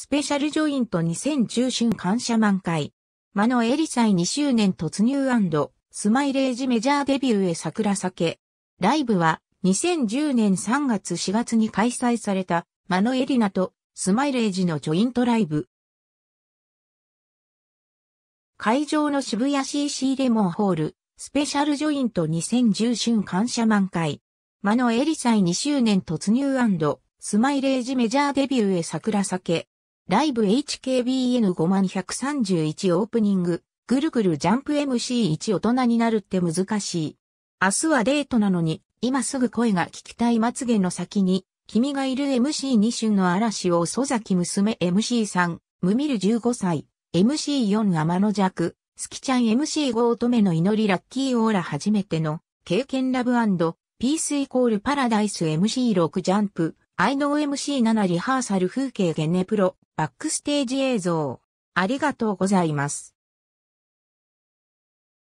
スペシャルジョイント2010春感謝満開。マノエリサイ2周年突入スマイレージメジャーデビューへ桜酒。ライブは2010年3月4月に開催されたマノエリナとスマイレージのジョイントライブ。会場の渋谷 CC レモンホール、スペシャルジョイント2010春感謝満開。マノエリサイ2周年突入スマイレージメジャーデビューへ桜酒。ライブ HKBN5131 オープニング、ぐるぐるジャンプ MC1 大人になるって難しい。明日はデートなのに、今すぐ声が聞きたいまつげの先に、君がいる MC2 春の嵐を曽崎娘 MC3、ムミる15歳、MC4 天の弱、スキちゃん MC5 乙女の祈りラッキーオーラ初めての、経験ラブピースイコールパラダイス MC6 ジャンプ、愛の MC7 リハーサル風景ゲネプロ、バックステージ映像。ありがとうございます。